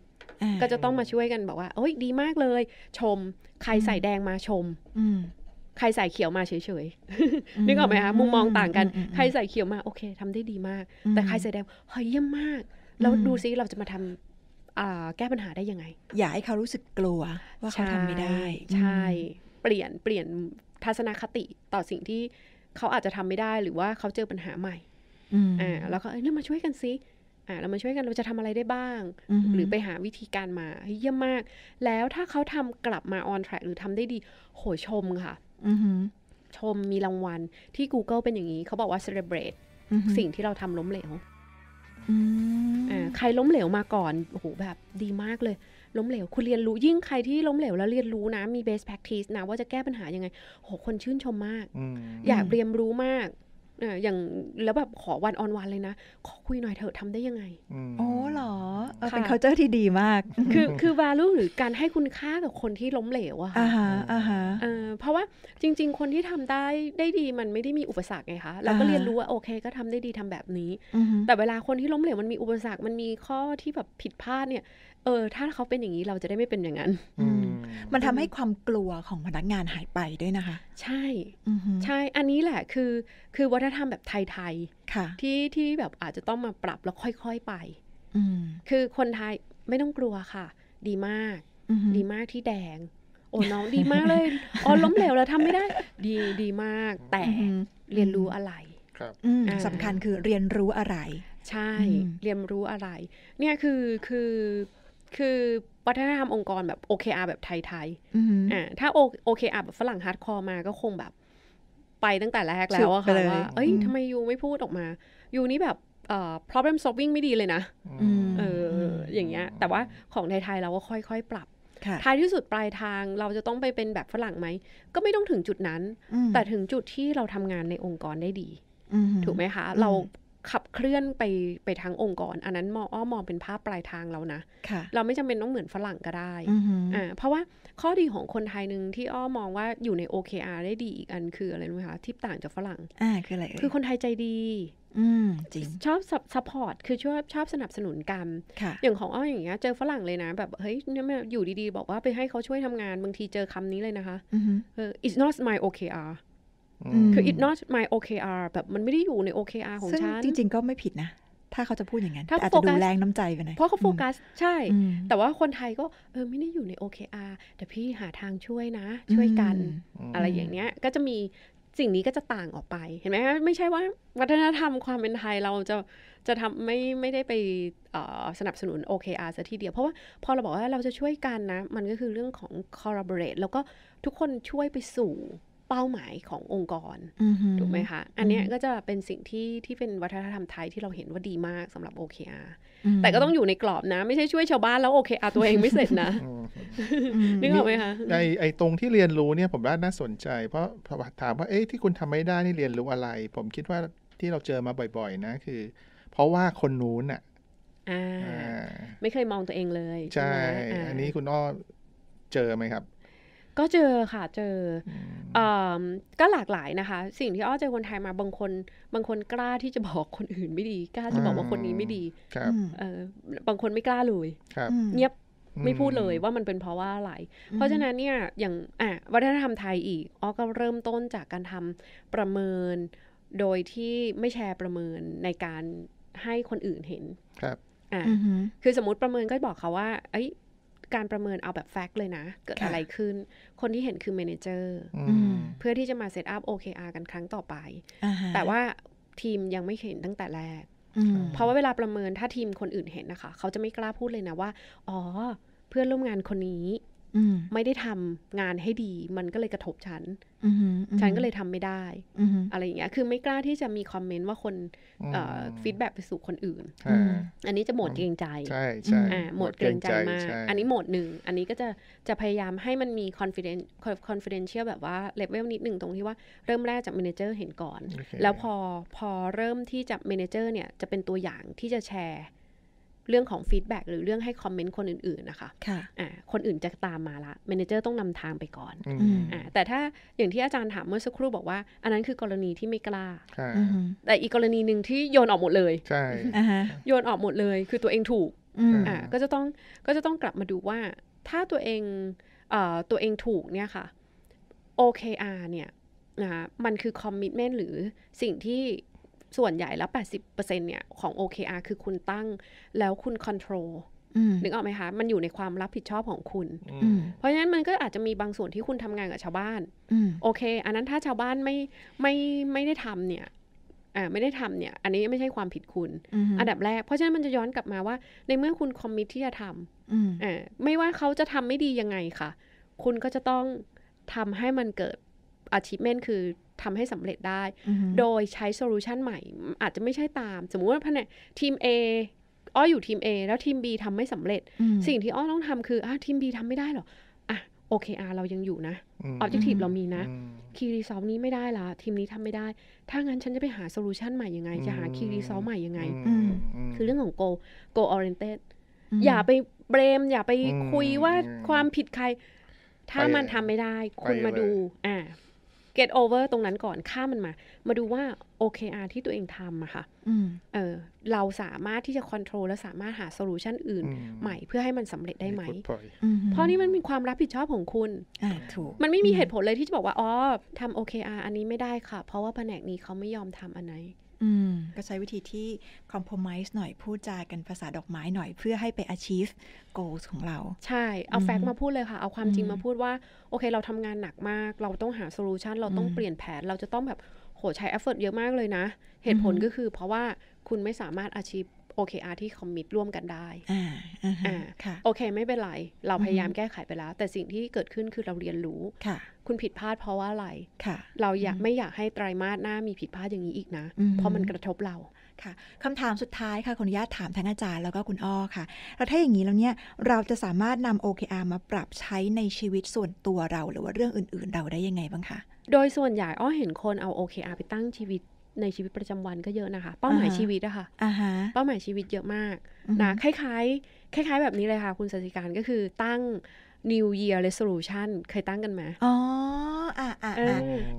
ก็จะต้องมาช่วยกันบอกว่าโอ้ย ดีมากเลย ชม ใครใส่แดงมาชม ใครใส่เขียวมาเฉย ๆนึกออกไหมคะมุมมองต่างกัน ใครใส่เขียวมา โอเค ทำได้ดีมาก แต่ใครใส่แดง เฮ้ยเยี่ยมมาก แล้วดูซิ เราจะมาทำแก้ปัญหาได้ยังไง อย่าให้เขารู้สึกกลัว ว่าเขาทำไม่ได้ ใช่ เปลี่ยน เปลี่ยนทัศนคติต่อสิ่งที่เขาอาจจะทำไม่ได้ หรือว่าเขาเจอปัญหาใหม่อ่าแล้วก็เออมาช่วยกันซิอ่ะเรามาช่วยกันเราจะทำอะไรได้บ้าง หรือไปหาวิธีการมาเยี่ยมมาก แล้วถ้าเขาทำกลับมาออนแทร็หรือทำได้ดี โห ชมค่ะชมมีรางวัล ที่ Google เป็นอย่างนี้เขาบอกว่า celebrate สิ่งที่เราทำล้มเหลวอ่าใครล้มเหลวมาก่อนโอ้โหแบบดีมากเลย ล้มเหลวคุณเรียนรู้ยิ่งใครที่ล้มเหลวแล้วเรียนรู้นะ มี best practice นะ ว่าจะแก้ปัญหายังไงโหคนชื่นชมมากอยากเรียนรู้มากอย่างแล้วแบบ ขอวันออนวันเลยนะ ขอคุยหน่อยเถอะทำได้ยังไงอ๋อเหรอเป็น culture ที่ดีมาก คือ คือ value หรือ การให้คุณค่ากับคนที่ล้มเหลวอะค่ะอ่าฮะอ่าฮะเพราะว่าจริง ๆ คนที่ทำได้ได้ดีมันไม่ได้มีอุปสรรคไงคะเราก็เรียนรู้ว่าโอเคก็ทำได้ดีทำแบบนี้ แต่เวลาคนที่ล้มเหลวมันมีอุปสรรค มันมีข้อที่แบบผิดพลาดเนี่ยเออถ้าเขาเป็นอย่างนี้เราจะได้ไม่เป็นอย่างนั้นมันทำให้ความกลัวของพนักงานหายไปด้วยนะคะ ใช่ใช่อันนี้แหละคือคือวัฒธรรมแบบไทยๆที่ที่แบบอาจจะต้องมาปรับแล้วค่อยๆไปคือคนไทยไม่ต้องกลัวค่ะ ดีมากดีมากที่แดงโอ้น้องดีมากเลยอ๋อล้มเหลวแล้วทำไม่ได้ ดีดีมาก แต่เรียนรู้อะไรสำคัญคือเรียนรู้อะไร ใช่เรียนรู้อะไร เนี่ยคือคือคือวัฒนธรรมองค์กรแบบ OKR แบบไทยๆอ่าถ้า OKR แบบฝรั่งฮาร์ดคอร์มา ก็คงแบบไปตั้งแต่แรกแล้วอะค่ะว่า เอ้ยทำไมยูไม่พูดออกมายูนี่แบบ problem solving ไม่ดีเลยนะเออ อย่างเงี้ย แต่ว่าของไทยๆเราก็ค่อยๆปรับท้ายที่สุดปลายทางเราจะต้องไปเป็นแบบฝรั่งไหม ก็ไม่ต้องถึงจุดนั้น แต่ถึงจุดที่เราทำงานในองค์กรได้ดี ถูกไหมคะ เราขับเคลื่อนไปไปทางองค์กร อันนั้นมองอ้อมองเป็นภาพปลายทางแล้วนะเราไม่จำเป็นต้องเหมือนฝรั่งก็ได้อ่าเพราะว่าข้อดีของคนไทยหนึ่งที่อ้อมองว่าอยู่ใน OKR ได้ดีอีกอันคืออะไรรู้ไหมคะที่ต่างจากฝรั่ง อ่าคืออะไรคือคนไทยใจดี อืมจริง ชอบสัอร์ตคือชอบชอบสนับสนุนกันค่ะอย่างของอ้ออย่างเงี้ยเจอฝรั่งเลยนะ แบบ เฮ้ยเนี่ยอยู่ดี ๆ บอกว่าไปให้เขาช่วยทำงานบางทีเจอคำนี้เลยนะคะเออ it's not my OKR คือ it not my OKR แบบมันไม่ได้อยู่ใน OKR ของฉันจริง ๆก็ไม่ผิดนะถ้าเขาจะพูดอย่างนั้นถ้าอาจจะดูแรงน้ำใจไปหน่อยเพราะเขาโฟกัส ใช่ แต่ว่าคนไทยก็ เออ ไม่ได้อยู่ใน OKR แต่พี่หาทางช่วยนะ ช่วยกัน อะไรอย่างเนี้ย ก็จะมี สิ่งนี้ก็จะต่างออกไป เห็นไหม ไม่ใช่ว่าวัฒนธรรมความเป็นไทยเราจะ จะทำไม่ไม่ได้ไปสนับสนุน OKR ซะทีเดียว เพราะว่าพอเราบอกว่าเราจะช่วยกันนะ มันก็คือเรื่องของ collaborate แล้วก็ทุกคนช่วยไปสู่เป้าหมายขององค์กร ถูกไหมคะ อันนี้ก็จะเป็นสิ่งที่ที่เป็นวัฒนธรรมไทยที่เราเห็นว่าดีมากสำหรับ OKR แต่ก็ต้องอยู่ในกรอบนะ ไม่ใช่ช่วยชาวบ้านแล้วโอเคอาตัวเองไม่เสร็จนะ นึกออกไหมคะไอไอตรงที่เรียนรู้เนี่ย ผมว่าน่าสนใจเพราะถามว่าเอ๊ะที่คุณทำไม่ได้นี่เรียนรู้อะไร ผมคิดว่าที่เราเจอมาบ่อยๆ นะ คือ เพราะว่าคนนู้นอ่ะไม่เคยมองตัวเองเลย ใช่ อันนี้คุณอ้อเจอไหมครับก็เจอค่ะเจอก็หลากหลายนะคะ สิ่งที่อ้อเจอคนไทยมาบางคนบางคนกล้าที่จะบอกคนอื่นไม่ดี กล้าจะบอกว่าคนนี้ไม่ดี ครับบางคนไม่กล้าเลยเงียบไม่พูดเลยว่ามันเป็นเพราะว่าอะไร เพราะฉะนั้นเนี่ยอย่างอ่ะวัฒนธรรมไทยอีกอ้อก็เริ่มต้นจากการทำประเมินโดยที่ไม่แชร์ประเมินในการให้คนอื่นเห็น ครับ อ่าคือสมมติประเมินก็บอกเขาว่า เอ้ยการประเมินเอาแบบแฟกต์เลยนะ เกิดอะไรขึ้น คนที่เห็นคือเมนเจอร์เพื่อที่จะมาเซตอัพ OKR กันครั้งต่อไปแต่ว่าทีมยังไม่เห็นตั้งแต่แรก เพราะว่าเวลาประเมินถ้าทีมคนอื่นเห็นนะคะ เขาจะไม่กล้าพูดเลยนะว่า อ๋อ เพื่อนร่วมงานคนนี้ไม่ได้ทำงานให้ดี มันก็เลยกระทบฉันฉันก็เลยทำไม่ได้อะไรอย่างเงี้ยคือไม่กล้าที่จะมีคอมเมนต์ว่าคนฟีดแบ็ไปสู่คนอื่น อันนี้จะหมดเกรงใจ ใช่ใช่หมดเกรงใจมากอันนี้หมดหนึ่งอันนี้ก็จะจะพยายามให้มันมีคอนฟิเดนซ์คอนฟิเดนเชียลแบบว่าเลเวลนิดหนึ่งตรงที่ว่าเริ่มแรกจากเมนเจอร์เห็นก่อน แล้วพอพอเริ่มที่จะเมนเจอร์เนี่ยจะเป็นตัวอย่างที่จะแชร์เรื่องของฟีดแบ็กหรือเรื่องให้คอมเมนต์คนอื่น ๆ นะคะ ค่ะอ่าคนอื่นจะตามมาละเมนเจอร์ต้องนำทางไปก่อนอ่าแต่ถ้าอย่างที่อาจารย์ถามเมื่อสักครู่บอกว่า อันนั้นคือกรณีที่ไม่กล้าแต่อีกกรณีหนึ่งที่โยนออกหมดเลย ใช่โยนออกหมดเลย คือตัวเองถูกอ่าก็จะต้องก็จะต้องกลับมาดูว่าถ้าตัวเองเอ่อตัวเองถูกเนี่ยค่ะ OKR เนี่ยนะมันคือคอมมิชเมนต์หรือสิ่งที่ส่วนใหญ่แล้ว 80%เนี่ย ของ OKR คือคุณตั้งแล้วคุณคอนโทรลนึกออกไหมคะ มันอยู่ในความรับผิดชอบของคุณเพราะฉะนั้นมันก็อาจจะมีบางส่วนที่คุณทำงานกับชาวบ้านโอเค อันนั้นถ้าชาวบ้านไม่ไม่ไม่ได้ทำเนี่ยอ่าไม่ได้ทำเนี่ย อันนี้ไม่ใช่ความผิดคุณ อันดับแรก เพราะฉะนั้นมันจะย้อนกลับมาว่า ในเมื่อคุณคอมมิตที่จะทำอ่าไม่ว่าเขาจะทำไม่ดียังไงคะ่ะ คุณก็จะต้องทำให้มันเกิด achievement คือทำให้สำเร็จได้ โดยใช้โซลูชันใหม่อาจจะไม่ใช่ตาม สมมุติว่าแผนทีม A อ้ออยู่ทีม A แล้วทีม B ทำไม่สำเร็จ สิ่งที่อ้อต้องทำคืออ่ะทีม B ทำไม่ได้หรอ อ่ะคอาเรายังอยู่นะออบเจกตีฟเรามีนะคีรีซอฟนี้ไม่ได้ละทีมนี้ทำไม่ได้ ถ้างั้นฉันจะไปหาโซลูชันใหม่ยังไงจะหาคีรีซอฟใหม่ยังไงคือเรื่องของโกโกออเรนเต็ดอย่าไปเบรมอย่าไปคุยว่าความผิดใคร ถ้ามันทำไม่ได้คุณมาดูอ่า get over ตรงนั้นก่อนข้ามมันมา มาดูว่า OKR ที่ตัวเองทำอะค่ะเออเราสามารถที่จะ control และสามารถหาโซลูชันอื่นใหม่เพื่อให้มันสำเร็จได้ไหมเพราะนี่มันมีความรับผิดชอบของคุณมันไม่มีเหตุผลเลยที่จะบอกว่าอ๋อทำ OKR อันนี้ไม่ได้ค่ะ เพราะว่าแผนกนี้เขาไม่ยอมทำอันไหนก็ใช้วิธีที่ compromise หน่อยพูดจากันภาษาดอกไม้หน่อยเพื่อให้ไป achieve goals ของเรา ใช่ เอาแฟกต์มาพูดเลยค่ะ เอาความจริงมาพูดว่า โอเค เราทำงานหนักมาก เราต้องหาโซลูชันเราต้องเปลี่ยนแผน เราจะต้องแบบ โห ใช้ effort เยอะมากเลยนะ เหตุผลก็คือเพราะว่าคุณไม่สามารถ achieve OKR ที่คอมมิตร่วมกันได้อ่าค่ะโอเคไม่เป็นไร เราพยายามแก้ไขไปแล้ว แต่สิ่งที่เกิดขึ้นคือเราเรียนรู้ค่ะ คุณผิดพลาดเพราะว่าอะไรค่ะ เราอยากไม่อยากให้ไตรามาสหน้ามีผิดพลาดอย่างนี้อีกนะ เพราะมันกระทบเราค่ะคำถามสุดท้ายค่ะขออนุญาตถามทั้งอาจารย์แล้วก็คุณอ้อค่ะแล้วถ้าอย่างนี้แล้วเนี่ยเราจะสามารถนำ OKR มาปรับใช้ในชีวิตส่วนตัวเราหรือว่าเรื่องอื่นๆเราได้ยังไงบ้างคะ โดยส่วนใหญ่อ้อเห็นคนเอา OKR ไปตั้งชีวิตในชีวิตประจำวันก็เยอะนะคะเป้าหมายชีวิตอะค่ะเป้าหมายชีวิตเยอะมากนะคล้ายๆคล้ายๆแบบนี้เลยค่ะคุณสัจิการก็คือตั้ง New Year Resolution เคยตั้งกันไหมอ๋ออ่าอ่อ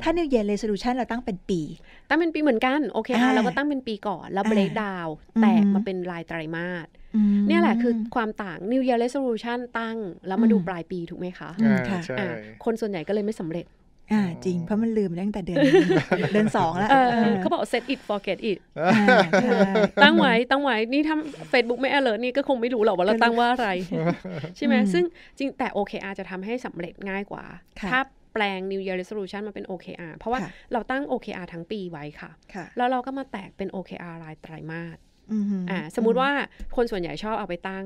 ถ้า New Year Resolution เราตั้งเป็นปีตั้งเป็นปีเหมือนกัน โอเคค่ะเราก็ตั้งเป็นปีก่อนแล้วเบรกดาวแตกมาเป็นรายไตรมาสเนี่ยแหละคือความต่าง New Year Resolution ตั้งแล้วมาดูปลายปีถูกไหมคะใช่คนส่วนใหญ่ก็เลยไม่สำเร็จอ่าจริง เพราะมันลืมตั้งแต่เดือนเดือนสองแล้วเขาบอก set it forget it ตั้งไว้ ตั้งไว้ นี่ทำเ Facebook ไม่ alert นี่ก็คงไม่รู้หรอกว่าเราตั้งว่าอะไร ใช่ไหมซึ่งจริงแต่ OKR จะทำให้สำเร็จง่ายกว่า ถ้าแปลง New Year Resolution มาเป็น OKR เพราะว่าเราตั้ง OKR ทั้งปีไว้ค่ะ แล้วเราก็มาแตกเป็น OKR รายไตรมาสอ่าสมมุติว่าคนส่วนใหญ่ชอบเอาไปตั้ง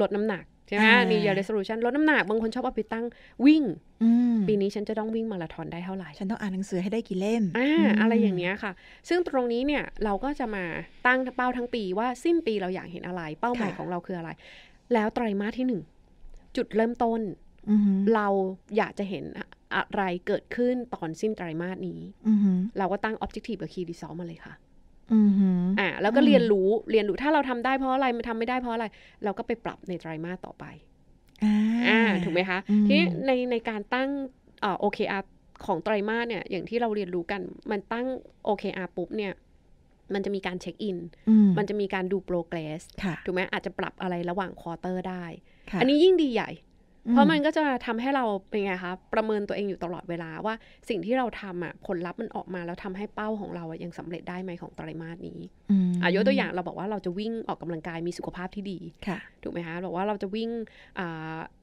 ลดน้ำหนักใช่ไหมมี Year Resolution ลดน้ำหนักบางคนชอบเอาไปตั้งวิ่งปีนี้ฉันจะต้องวิ่งมาราธอนได้เท่าไหร่ ฉันต้องอ่านหนังสือให้ได้กี่เล่ม อ่าอะไรอย่างเงี้ยค่ะ ซึ่งตรงนี้เนี่ยเราก็จะมาตั้งเป้าทั้งปีว่าสิ้นปีเราอยากเห็นอะไร เป้าหมายของเราคืออะไร แล้วไตรมาสที่หนึ่งจุดเริ่มต้นเราอยากจะเห็นอะไรเกิดขึ้นตอนสิ้นไตรมาสนี้เราก็ตั้ง objective กับ key result มาเลยค่ะอ่าแล้วก็เรียนรู้เรียนรู้ ถ้าเราทำได้เพราะอะไรมันทำไม่ได้เพราะอะไร เราก็ไปปรับในไตรามาสต่อไป อ่าถูกไหมคะ ทีนี้ในในการตั้งอ่าร์ของไตรามาสเนี่ย อย่างที่เราเรียนรู้กันมันตั้งโออเคาร์ปุ๊บเนี่ย มันจะมีการเช็คอิน มันจะมีการดูโปรเกรสถูกไหมอาจจะปรับอะไรระหว่างควอเตอร์ได้ อันนี้ยิ่งดีใหญ่เพราะมันก็จะทำให้เราเป็นไงคะประเมินตัวเองอยู่ตลอดเวลาว่าสิ่งที่เราทำอ่ะผลลัพธ์มันออกมาแล้วทำให้เป้าของเราอ่ะยังสำเร็จได้ไหมของไตรมาสนี้อ่ะยกตัวอย่างเราบอกว่าเราจะวิ่งออกกำลังกายมีสุขภาพที่ดีค่ะ ถูกไหมคะบอกว่าเราจะวิ่ง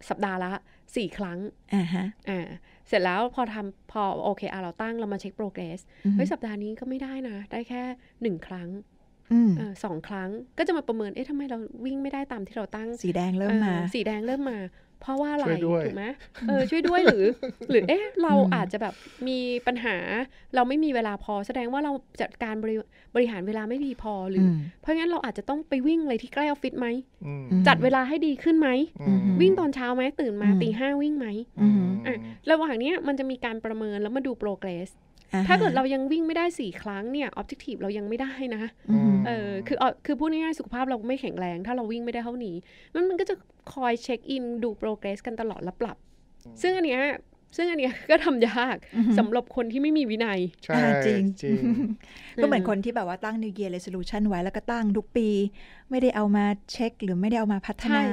สัปดาห์ละสี่ครั้งอ่าฮะอ่าเสร็จแล้วพอทำพอโอเคอ่ะเราตั้งเรามาเช็คโปรเกรสเฮ้ยสัปดาห์นี้ก็ไม่ได้นะ ได้แค่หนึ่งครั้งสองครั้งก็จะมาประเมินเอ๊ะทำไมเราวิ่งไม่ได้ตามที่เราตั้ง สีแดงเริ่มมา สีแดงเริ่มมาเพราะว่าอะไรถูกไหมเออช่วยด้วยหรือ หรือเอ๊ะ เราอาจจะแบบมีปัญหา เราไม่มีเวลาพอแสดงว่าเราจัดการบริบริหารเวลาไม่ดีพอ หรือเพราะงั้นเราอาจจะต้องไปวิ่งอะไรที่ใกล้ออฟฟิศไหมจัดเวลาให้ดีขึ้นไหมวิ่งตอนเช้าไหมตื่นมาตีห้าวิ่งไหมอ่ะระหว่างนี้มันจะมีการประเมินแล้วมาดูโปรเกรสถ้าเกิดเรายังวิ่งไม่ได้สี่ครั้งเนี่ยออบเจกตีฟเรายังไม่ได้นะเออ คือคือพูดง่ายๆสุขภาพเราไม่แข็งแรง ถ้าเราวิ่งไม่ได้เท่านี้ มันมันก็จะคอยเช็คอิน ดูโปรเกรสกันตลอดและปรับ ซึ่งอันเนี้ยซึ่งอันเนี้ยก็ทำยากสำหรับคนที่ไม่มีวินัยใช่จริงจริงก็เหมือนคนที่แบบว่าตั้ง New Year Resolution ไว้แล้วก็ตั้งทุกปี ไม่ได้เอามาเช็ค หรือไม่ได้เอามาพัฒนา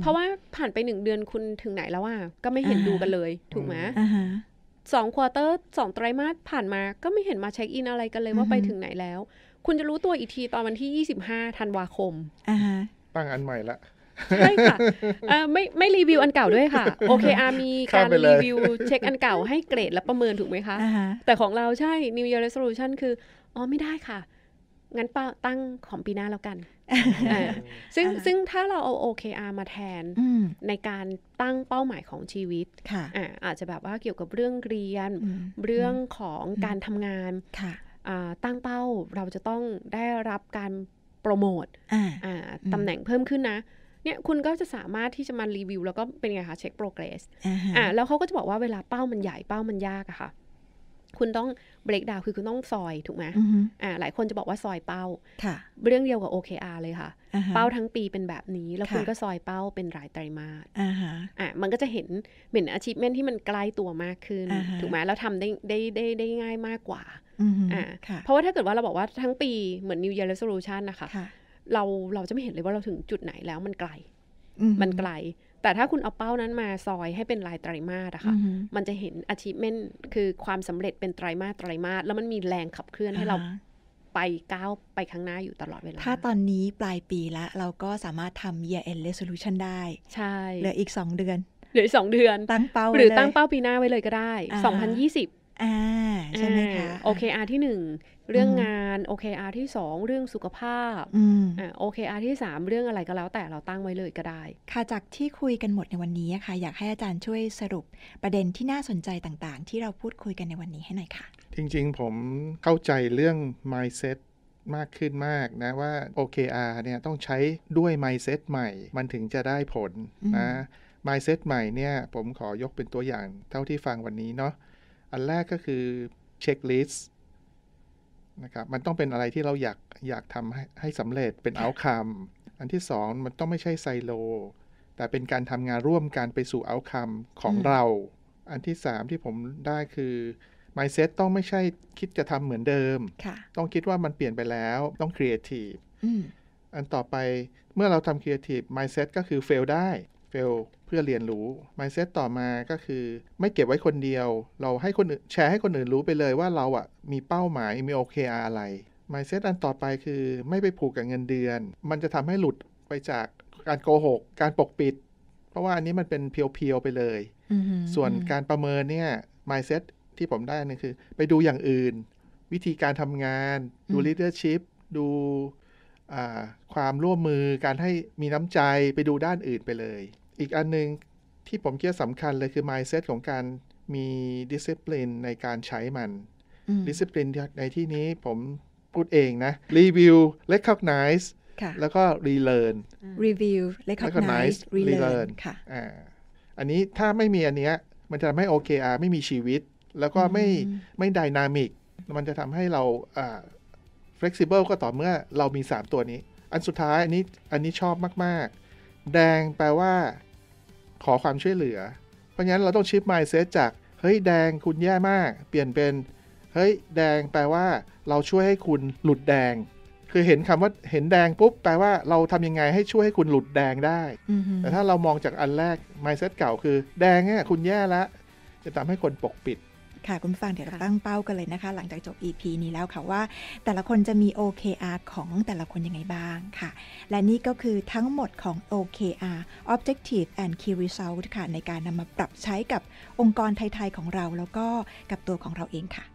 เพราะว่าผ่านไปหนึ่งเดือนคุณถึงไหนแล้วว่าก็ไม่เห็นดูกันเลยถูกไหมสองควอเตอร์สองไตรมาสผ่านมาก็ไม่เห็นมาเช็คอินอะไรกันเลยว่าไปถึงไหนแล้ว คุณจะรู้ตัวอีกทีตอนวันที่ยี่สิบห้าธันวาคมอ่าตั้งอันใหม่ละใช่ค่ะไม่ไม่รีวิวอันเก่าด้วยค่ะ โอเคอามีการรีวิวเช็คอันเก่าให้เกรดและประเมินถูกไหมคะแต่ของเราใช่ New Year Resolution คือ อ๋อไม่ได้ค่ะงั้นตั้งของปีหน้าแล้วกัน ซึ่งซึ่งถ้าเราเอา OKR มาแทนในการตั้งเป้าหมายของชีวิต อาจจะแบบว่าเกี่ยวกับเรื่องเรียน เรื่องของการทำงาน ตั้งเป้าเราจะต้องได้รับการโปรโมตตำแหน่งเพิ่มขึ้นนะ เนี่ยคุณก็จะสามารถที่จะมารีวิว แล้วก็เป็นไงคะเช็คโปรเกรสอ่าแล้วเขาก็จะบอกว่าเวลาเป้ามันใหญ่เป้ามันยากอะค่ะคุณต้องเบรกดาวคือคุณต้องซอย ถูกไหมอ่าหลายคนจะบอกว่าซอยเป้าค่ะเรื่องเดียวกับ OKR เลยค่ะ เป้าทั้งปีเป็นแบบนี้ แล้วคุณก็ซอยเป้าเป็นรายไตรมาสอ่ามันก็จะเห็นเหมือน achievement ที่มันใกล้ตัวมากขึ้น ถูกไหมแล้วทำได้ได้ได้ได้ง่ายมากกว่าอ่า เพราะว่าถ้าเกิดว่าเราบอกว่าทั้งปีเหมือน New Year Resolution นะคะ เราเราจะไม่เห็นเลยว่าเราถึงจุดไหนแล้วมันไกลมันไกลแต่ถ้าคุณเอาเป้านั้นมาซอยให้เป็นรายไตรมาสอะค่ะ มันจะเห็น achievement คือความสำเร็จเป็นไตรมาสไตรมาสแล้วมันมีแรงขับเคลื่อนให้เราไปก้าวไปข้างหน้าอยู่ตลอดเวลา ถ้าตอนนี้ปลายปีละเราก็สามารถทำ year end resolution ได้ ใช่เหลืออีก 2 เดือนเหลือสองเดือน ตั้งเป้า หรือตั้งเป้าปีหน้าไว้เลยก็ได้ 2020 อ่าใช่ไหมคะ OKR ที่หนึ่งเรื่องงาน OKR ที่ 2 เรื่องสุขภาพอ่า OKR ที่ 3 เรื่องอะไรก็แล้ว แต่เราตั้งไว้เลยก็ได้ ค่ะจากที่คุยกันหมดในวันนี้ค่ะ อยากให้อาจารย์ช่วยสรุปประเด็นที่น่าสนใจต่างๆ ที่เราพูดคุยกันในวันนี้ให้หน่อยค่ะ จริงๆ ผมเข้าใจเรื่อง mindset มากขึ้นมากนะว่า OKR เนี่ยต้องใช้ด้วย mindset ใหม่ มันถึงจะได้ผลนะ mindset ใหม่เนี่ยผมขอยกเป็นตัวอย่าง เท่าที่ฟังวันนี้เนาะอันแรกก็คือเช็คลิสต์นะครับมันต้องเป็นอะไรที่เราอยากอยากทำให้ให้สำเร็จเป็นเอาคัมอันที่สองมันต้องไม่ใช่ไซโล แต่เป็นการทำงานร่วมกันไปสู่เอาคัมของเรา อันที่สามที่ผมได้คือ mindset ต้องไม่ใช่คิดจะทำเหมือนเดิมค่ะต้องคิดว่ามันเปลี่ยนไปแล้วต้องครีเอทีฟอันต่อไปเมื่อเราทำครีเอทีฟ mindset ก็คือ fail ได้เฟลเพื่อเรียนรู้ mindset ต่อมาก็คือ ไม่เก็บไว้คนเดียว เราให้คนอื่นแชร์ให้คนอื่นรู้ไปเลยว่าเราอะมีเป้าหมาย มี OKR อะไร mindset อันต่อไปคือไม่ไปผูกกับเงินเดือน มันจะทำให้หลุดไปจากการโกหก การปกปิด เพราะว่าอันนี้มันเป็นเพียวๆไปเลย ส่วนการประเมินเนี่ย mindset ที่ผมได้นี่คือ ไปดูอย่างอื่น วิธีการทำงาน ดู leadership ดูความร่วมมือการให้มีน้ำใจไปดูด้านอื่นไปเลยอีกอันนึงที่ผมคิดว่าสำคัญเลยคือ mindset ของการมี discipline ในการใช้มัน discipline ในที่นี้ผมพูดเองนะ review recognize แล้วก็ relearn review recognize relearn ค่ะอ่อันนี้ถ้าไม่มีอันเนี้ยมันจะทำให้ OKR ไม่มีชีวิต แล้วก็ไม่ไม่ดินามิกมันจะทำให้เราอ่า flexible ก็ต่อเมื่อเรามี 3 ตัวนี้ อันสุดท้ายอันนี้อันนี้ชอบมาก ๆ แดงแปลว่าขอความช่วยเหลือ เพราะงั้นเราต้องชิปไมล์เซตจาก เฮ้ยแดงคุณแย่มาก เปลี่ยนเป็น เฮ้ยแดงแปลว่าเราช่วยให้คุณหลุดแดง คือเห็นคำว่าเห็นแดงปุ๊บ แปลว่าเราทำยังไงให้ช่วยให้คุณหลุดแดงได้ แต่ถ้าเรามองจากอันแรกไมล์เซตเก่าคือ แดงเนี่ยคุณแย่ละ จะทำให้คนปกปิดค่ะคุณฟังเดี๋ยวเราตั้งเป้ากันเลยนะคะหลังจากจบ EP นี้แล้วค่ะว่าแต่ละคนจะมี OKR ของแต่ละคนยังไงบ้างค่ะ และนี่ก็คือทั้งหมดของ OKR Objective and Key Result ค่ะในการนำมาปรับใช้กับองค์กรไทยๆของเราแล้วก็กับตัวของเราเองค่ะ